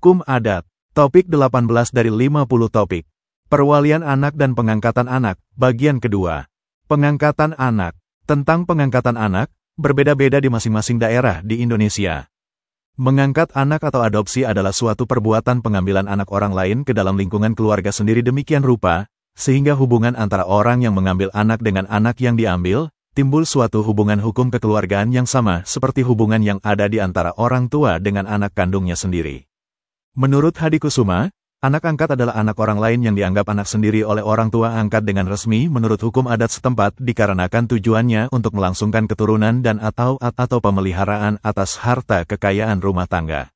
Hukum Adat. Topik 18 dari 50 topik. Perwalian anak dan pengangkatan anak, bagian kedua. Pengangkatan anak. Tentang pengangkatan anak, berbeda-beda di masing-masing daerah di Indonesia. Mengangkat anak atau adopsi adalah suatu perbuatan pengambilan anak orang lain ke dalam lingkungan keluarga sendiri demikian rupa, sehingga hubungan antara orang yang mengambil anak dengan anak yang diambil, timbul suatu hubungan hukum kekeluargaan yang sama seperti hubungan yang ada di antara orang tua dengan anak kandungnya sendiri. Menurut Hadi Kusuma, anak angkat adalah anak orang lain yang dianggap anak sendiri oleh orang tua angkat dengan resmi menurut hukum adat setempat dikarenakan tujuannya untuk melangsungkan keturunan dan atau atau pemeliharaan atas harta kekayaan rumah tangga.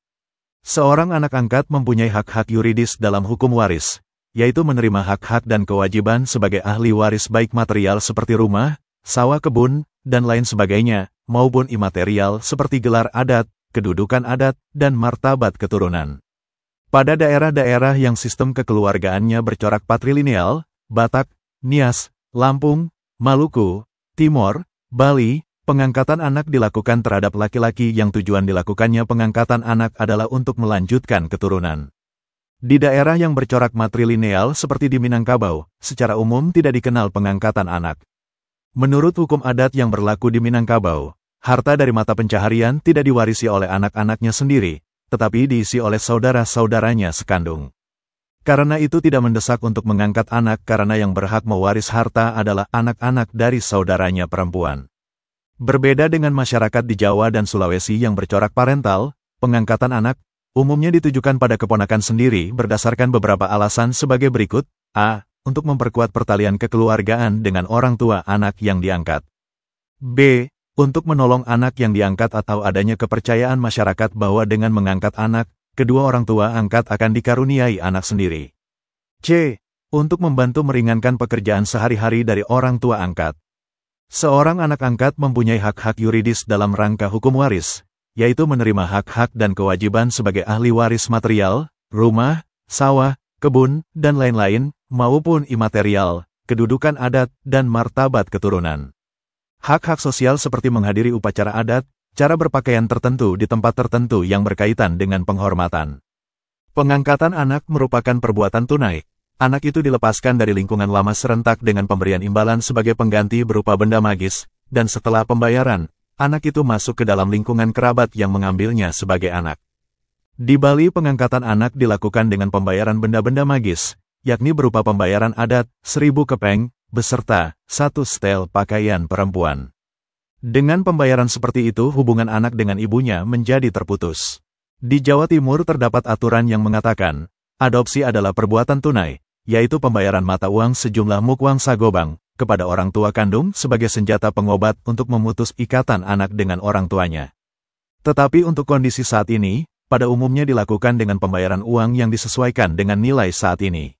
Seorang anak angkat mempunyai hak-hak yuridis dalam hukum waris, yaitu menerima hak-hak dan kewajiban sebagai ahli waris baik material seperti rumah, sawah kebun, dan lain sebagainya, maupun imaterial seperti gelar adat, kedudukan adat, dan martabat keturunan. Pada daerah-daerah yang sistem kekeluargaannya bercorak patrilineal, Batak, Nias, Lampung, Maluku, Timor, Bali, pengangkatan anak dilakukan terhadap laki-laki yang tujuan dilakukannya pengangkatan anak adalah untuk melanjutkan keturunan. Di daerah yang bercorak matrilineal seperti di Minangkabau, secara umum tidak dikenal pengangkatan anak. Menurut hukum adat yang berlaku di Minangkabau, harta dari mata pencaharian tidak diwarisi oleh anak-anaknya sendiri, tetapi diisi oleh saudara-saudaranya sekandung. Karena itu tidak mendesak untuk mengangkat anak karena yang berhak mewaris harta adalah anak-anak dari saudaranya perempuan. Berbeda dengan masyarakat di Jawa dan Sulawesi yang bercorak parental, pengangkatan anak umumnya ditujukan pada keponakan sendiri berdasarkan beberapa alasan sebagai berikut. A. Untuk memperkuat pertalian kekeluargaan dengan orang tua anak yang diangkat. B untuk menolong anak yang diangkat atau adanya kepercayaan masyarakat bahwa dengan mengangkat anak, kedua orang tua angkat akan dikaruniai anak sendiri. C. Untuk membantu meringankan pekerjaan sehari-hari dari orang tua angkat. Seorang anak angkat mempunyai hak-hak yuridis dalam rangka hukum waris, yaitu menerima hak-hak dan kewajiban sebagai ahli waris material, rumah, sawah, kebun, dan lain-lain, maupun imaterial, kedudukan adat, dan martabat keturunan. Hak-hak sosial seperti menghadiri upacara adat, cara berpakaian tertentu di tempat tertentu yang berkaitan dengan penghormatan. Pengangkatan anak merupakan perbuatan tunai. Anak itu dilepaskan dari lingkungan lama serentak dengan pemberian imbalan sebagai pengganti berupa benda magis, dan setelah pembayaran, anak itu masuk ke dalam lingkungan kerabat yang mengambilnya sebagai anak. Di Bali pengangkatan anak dilakukan dengan pembayaran benda-benda magis, yakni berupa pembayaran adat, seribu kepeng, beserta satu setel pakaian perempuan. Dengan pembayaran seperti itu, hubungan anak dengan ibunya menjadi terputus. Di Jawa Timur terdapat aturan yang mengatakan, adopsi adalah perbuatan tunai, yaitu pembayaran mata uang sejumlah mukwang sagobang, kepada orang tua kandung sebagai senjata pengobat untuk memutus ikatan anak dengan orang tuanya. Tetapi untuk kondisi saat ini, pada umumnya dilakukan dengan pembayaran uang yang disesuaikan dengan nilai saat ini.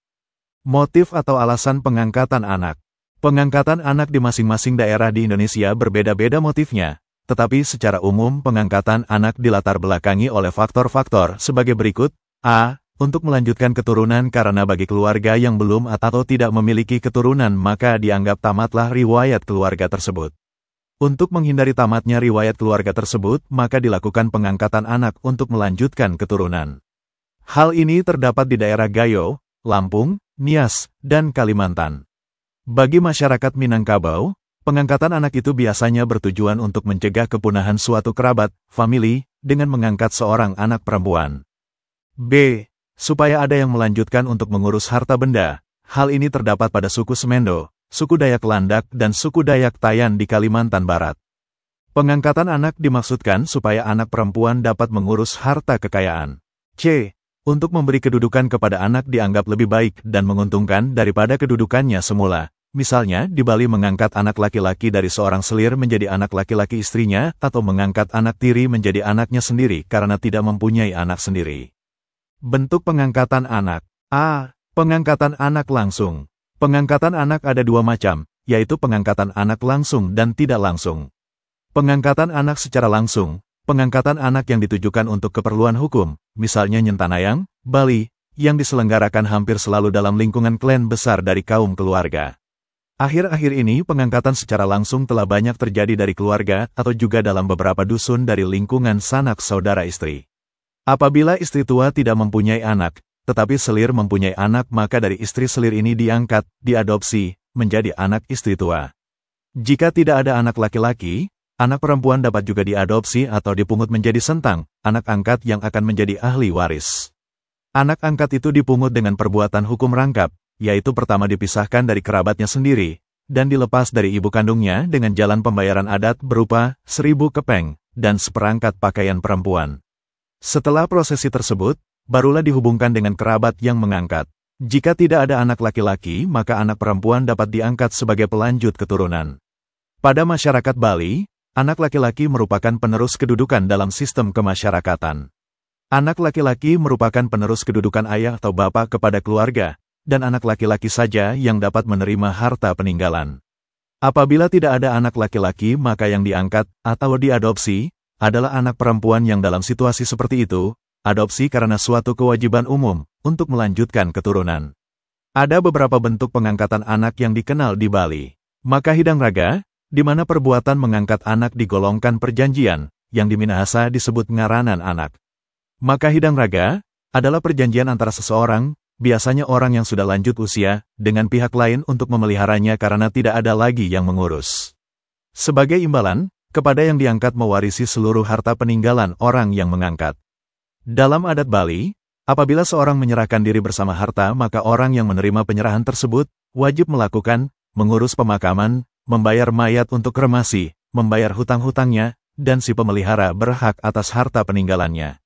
Motif atau alasan pengangkatan anak Pengangkatan anak di masing-masing daerah di Indonesia berbeda-beda motifnya, tetapi secara umum pengangkatan anak dilatar belakangi oleh faktor-faktor sebagai berikut, a. Untuk melanjutkan keturunan karena bagi keluarga yang belum atau tidak memiliki keturunan maka dianggap tamatlah riwayat keluarga tersebut. Untuk menghindari tamatnya riwayat keluarga tersebut, maka dilakukan pengangkatan anak untuk melanjutkan keturunan. Hal ini terdapat di daerah Gayo, Lampung, Nias, dan Kalimantan. Bagi masyarakat Minangkabau, pengangkatan anak itu biasanya bertujuan untuk mencegah kepunahan suatu kerabat, famili, dengan mengangkat seorang anak perempuan. B. Supaya ada yang melanjutkan untuk mengurus harta benda, hal ini terdapat pada suku Semendo, suku Dayak Landak dan suku Dayak Tayan di Kalimantan Barat. Pengangkatan anak dimaksudkan supaya anak perempuan dapat mengurus harta kekayaan. C untuk memberi kedudukan kepada anak dianggap lebih baik dan menguntungkan daripada kedudukannya semula. Misalnya, di Bali mengangkat anak laki-laki dari seorang selir menjadi anak laki-laki istrinya, atau mengangkat anak tiri menjadi anaknya sendiri karena tidak mempunyai anak sendiri. Bentuk pengangkatan anak A. Pengangkatan anak langsung Pengangkatan anak ada dua macam, yaitu pengangkatan anak langsung dan tidak langsung. Pengangkatan anak secara langsung, pengangkatan anak yang ditujukan untuk keperluan hukum, misalnya Nyentanayang, Bali, yang diselenggarakan hampir selalu dalam lingkungan klan besar dari kaum keluarga. Akhir-akhir ini pengangkatan secara langsung telah banyak terjadi dari keluarga atau juga dalam beberapa dusun dari lingkungan sanak saudara istri. Apabila istri tua tidak mempunyai anak, tetapi selir mempunyai anak maka dari istri selir ini diangkat, diadopsi, menjadi anak istri tua. Jika tidak ada anak laki-laki, Anak perempuan dapat juga diadopsi atau dipungut menjadi sentang, anak angkat yang akan menjadi ahli waris. Anak angkat itu dipungut dengan perbuatan hukum rangkap, yaitu pertama dipisahkan dari kerabatnya sendiri, dan dilepas dari ibu kandungnya dengan jalan pembayaran adat berupa seribu kepeng dan seperangkat pakaian perempuan. Setelah prosesi tersebut, barulah dihubungkan dengan kerabat yang mengangkat. Jika tidak ada anak laki-laki, maka anak perempuan dapat diangkat sebagai pelanjut keturunan. Pada masyarakat Bali, Anak laki-laki merupakan penerus kedudukan dalam sistem kemasyarakatan. Anak laki-laki merupakan penerus kedudukan ayah atau bapak kepada keluarga, dan anak laki-laki saja yang dapat menerima harta peninggalan. Apabila tidak ada anak laki-laki maka yang diangkat, atau diadopsi, adalah anak perempuan yang dalam situasi seperti itu, adopsi karena suatu kewajiban umum, untuk melanjutkan keturunan. Ada beberapa bentuk pengangkatan anak yang dikenal di Bali. Maka Hidang Raga, di mana perbuatan mengangkat anak digolongkan perjanjian, yang di Minahasa disebut ngaranan anak. Maka hidang raga, adalah perjanjian antara seseorang, biasanya orang yang sudah lanjut usia, dengan pihak lain untuk memeliharanya karena tidak ada lagi yang mengurus. Sebagai imbalan, kepada yang diangkat mewarisi seluruh harta peninggalan orang yang mengangkat. Dalam adat Bali, apabila seorang menyerahkan diri bersama harta maka orang yang menerima penyerahan tersebut, wajib melakukan, mengurus pemakaman, membayar mayat untuk kremasi, membayar hutang-hutangnya, dan si pemelihara berhak atas harta peninggalannya.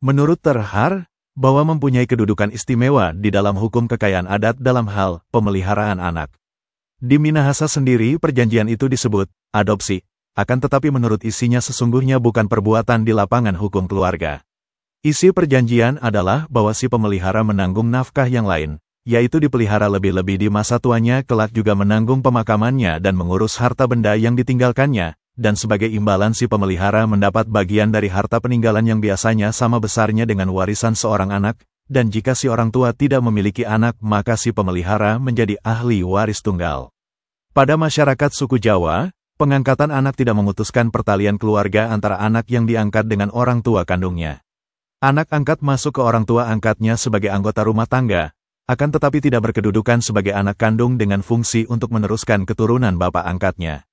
Menurut Terhar, bahwa mempunyai kedudukan istimewa di dalam hukum kekayaan adat dalam hal pemeliharaan anak. Di Minahasa sendiri perjanjian itu disebut adopsi, akan tetapi menurut isinya sesungguhnya bukan perbuatan di lapangan hukum keluarga. Isi perjanjian adalah bahwa si pemelihara menanggung nafkah yang lain, yaitu dipelihara lebih-lebih di masa tuanya kelak juga menanggung pemakamannya dan mengurus harta benda yang ditinggalkannya, dan sebagai imbalan si pemelihara mendapat bagian dari harta peninggalan yang biasanya sama besarnya dengan warisan seorang anak, dan jika si orang tua tidak memiliki anak maka si pemelihara menjadi ahli waris tunggal. Pada masyarakat suku Jawa, pengangkatan anak tidak memutuskan pertalian keluarga antara anak yang diangkat dengan orang tua kandungnya. Anak angkat masuk ke orang tua angkatnya sebagai anggota rumah tangga, akan tetapi tidak berkedudukan sebagai anak kandung dengan fungsi untuk meneruskan keturunan bapak angkatnya.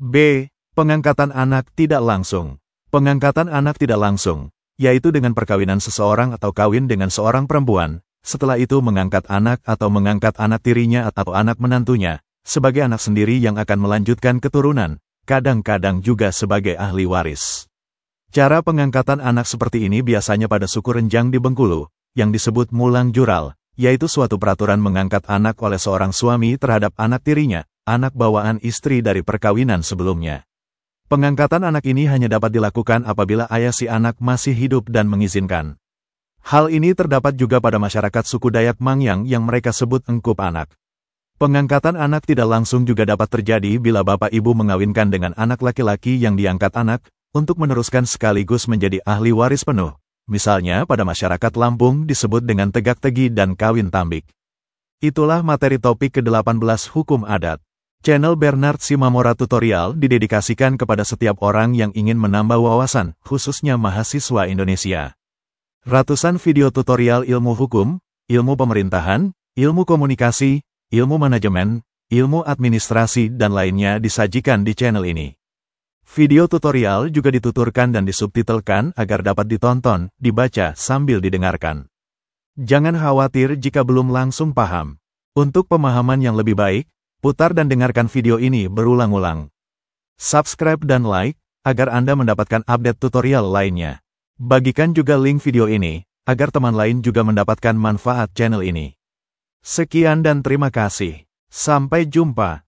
B. Pengangkatan anak tidak langsung. Pengangkatan anak tidak langsung, yaitu dengan perkawinan seseorang atau kawin dengan seorang perempuan, setelah itu mengangkat anak atau mengangkat anak tirinya atau anak menantunya, sebagai anak sendiri yang akan melanjutkan keturunan, kadang-kadang juga sebagai ahli waris. Cara pengangkatan anak seperti ini biasanya pada suku renjang di Bengkulu, yang disebut mulang jural, yaitu suatu peraturan mengangkat anak oleh seorang suami terhadap anak tirinya, anak bawaan istri dari perkawinan sebelumnya. Pengangkatan anak ini hanya dapat dilakukan apabila ayah si anak masih hidup dan mengizinkan. Hal ini terdapat juga pada masyarakat suku Dayak Mangyang yang mereka sebut engkup anak. Pengangkatan anak tidak langsung juga dapat terjadi bila bapak ibu mengawinkan dengan anak laki-laki yang diangkat anak, untuk meneruskan sekaligus menjadi ahli waris penuh, misalnya pada masyarakat Lampung disebut dengan tegak-tegi dan kawin tambik. Itulah materi topik ke-18 Hukum Adat. Channel Bernard Simamora Tutorial didedikasikan kepada setiap orang yang ingin menambah wawasan, khususnya mahasiswa Indonesia. Ratusan video tutorial ilmu hukum, ilmu pemerintahan, ilmu komunikasi, ilmu manajemen, ilmu administrasi dan lainnya disajikan di channel ini. Video tutorial juga dituturkan dan disubtitelkan agar dapat ditonton, dibaca, sambil didengarkan. Jangan khawatir jika belum langsung paham. Untuk pemahaman yang lebih baik, putar dan dengarkan video ini berulang-ulang. Subscribe dan like, agar Anda mendapatkan update tutorial lainnya. Bagikan juga link video ini, agar teman lain juga mendapatkan manfaat channel ini. Sekian dan terima kasih. Sampai jumpa.